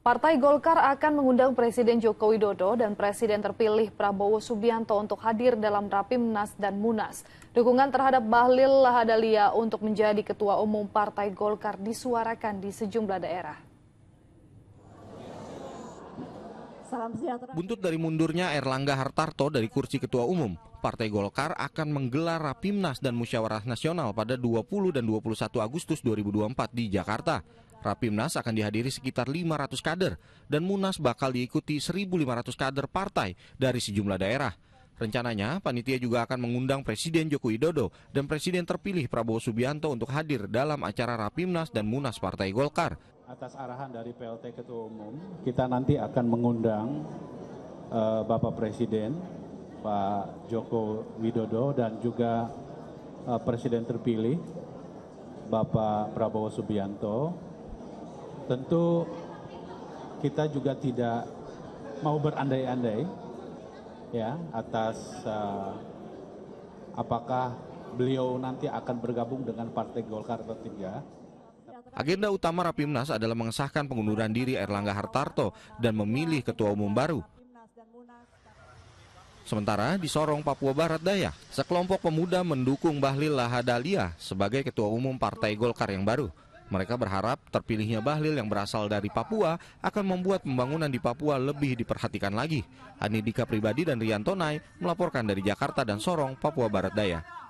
Partai Golkar akan mengundang Presiden Joko Widodo dan Presiden terpilih Prabowo Subianto untuk hadir dalam Rapimnas dan Munas. Dukungan terhadap Bahlil Lahadalia untuk menjadi Ketua Umum Partai Golkar disuarakan di sejumlah daerah. Buntut dari mundurnya Erlangga Hartarto dari kursi Ketua Umum, Partai Golkar akan menggelar Rapimnas dan Musyawarah Nasional pada 20 dan 21 Agustus 2024 di Jakarta. Rapimnas akan dihadiri sekitar 500 kader dan Munas bakal diikuti 1.500 kader partai dari sejumlah daerah. Rencananya, panitia juga akan mengundang Presiden Joko Widodo dan Presiden terpilih Prabowo Subianto untuk hadir dalam acara Rapimnas dan Munas Partai Golkar. Atas arahan dari PLT Ketua Umum, kita nanti akan mengundang uh, Bapak Presiden, Pak Joko Widodo dan juga uh, Presiden terpilih Bapak Prabowo Subianto tentu kita juga tidak mau berandai-andai ya atas uh, apakah beliau nanti akan bergabung dengan Partai Golkar atau tidak. Agenda utama Rapimnas adalah mengesahkan pengunduran diri Erlangga Hartarto dan memilih ketua umum baru. Sementara di Sorong, Papua Barat Daya, sekelompok pemuda mendukung Bahlil Lahadalia sebagai ketua umum Partai Golkar yang baru. Mereka berharap terpilihnya Bahlil yang berasal dari Papua akan membuat pembangunan di Papua lebih diperhatikan lagi. Anidika Pribadi dan Rian Tonai melaporkan dari Jakarta dan Sorong, Papua Barat Daya.